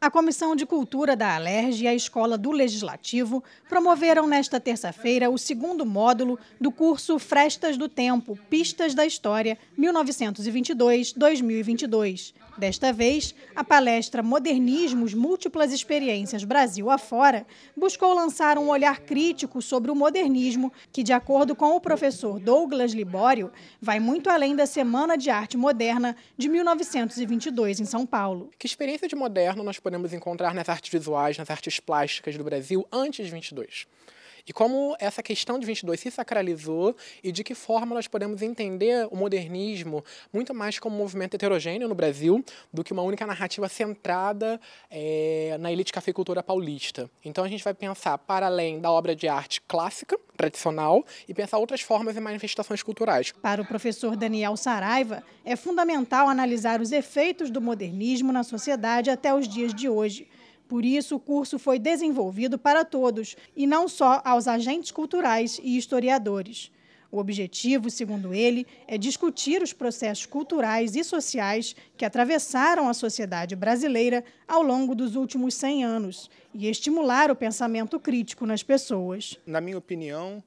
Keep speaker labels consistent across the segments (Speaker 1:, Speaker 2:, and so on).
Speaker 1: A Comissão de Cultura da Alerj e a Escola do Legislativo promoveram nesta terça-feira o segundo módulo do curso Frestas do Tempo, Pistas da História 1922-2022, Desta vez, a palestra Modernismos Múltiplas Experiências Brasil Afora buscou lançar um olhar crítico sobre o modernismo, que, de acordo com o professor Douglas Libório, vai muito além da Semana de Arte Moderna de 1922 em São Paulo. Que experiência de moderno nós podemos
Speaker 2: encontrar nas artes visuais, nas artes plásticas do Brasil antes de 22? E como essa questão de 22 se sacralizou e de que forma nós podemos entender o modernismo muito mais como um movimento heterogêneo no Brasil do que uma única narrativa centrada é, na elite cafeicultura paulista. Então a gente vai pensar para
Speaker 1: além da obra de arte clássica,
Speaker 2: tradicional,
Speaker 1: e pensar outras formas e manifestações culturais. Para o professor Daniel Saraiva, é fundamental analisar os efeitos do modernismo na sociedade até os dias de hoje por isso, o curso foi desenvolvido para todos e não só aos agentes culturais e historiadores. O objetivo, segundo ele, é discutir os processos culturais e sociais que atravessaram a sociedade brasileira ao longo dos últimos 100 anos e estimular o pensamento crítico nas pessoas.
Speaker 3: Na minha opinião,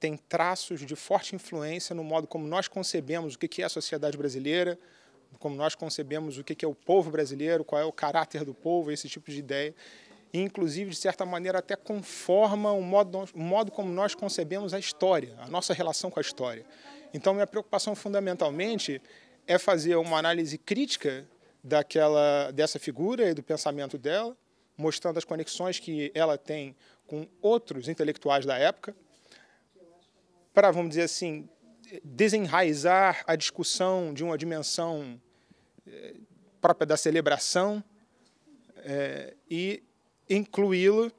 Speaker 3: tem traços de forte influência no modo como nós concebemos o que é a sociedade brasileira, como nós concebemos o que é o povo brasileiro, qual é o caráter do povo, esse tipo de ideia. E, inclusive, de certa maneira, até conforma o modo, o modo como nós concebemos a história, a nossa relação com a história. Então, minha preocupação fundamentalmente é fazer uma análise crítica daquela dessa figura e do pensamento dela, mostrando as conexões que ela tem com outros intelectuais da época, para, vamos dizer assim, desenraizar a discussão de uma dimensão eh, própria da celebração é, e incluí-lo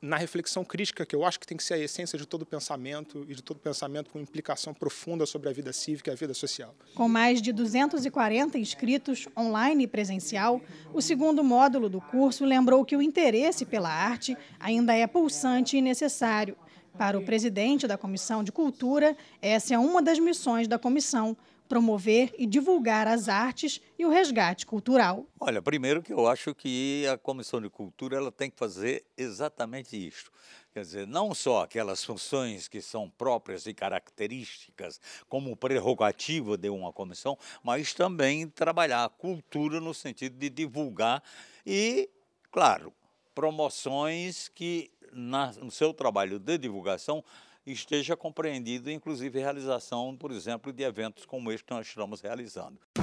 Speaker 3: na reflexão crítica, que eu acho que tem que ser a essência de todo pensamento e de todo pensamento com implicação profunda sobre a vida cívica e a vida social.
Speaker 1: Com mais de 240 inscritos online e presencial, o segundo módulo do curso lembrou que o interesse pela arte ainda é pulsante e necessário para o presidente da Comissão de Cultura, essa é uma das missões da comissão, promover e divulgar as artes e o resgate cultural.
Speaker 4: Olha, primeiro que eu acho que a Comissão de Cultura ela tem que fazer exatamente isto. Quer dizer, não só aquelas funções que são próprias e características como prerrogativa de uma comissão, mas também trabalhar a cultura no sentido de divulgar e, claro, promoções que na, no seu trabalho de divulgação esteja compreendido, inclusive, a realização, por exemplo, de eventos como este que nós estamos realizando.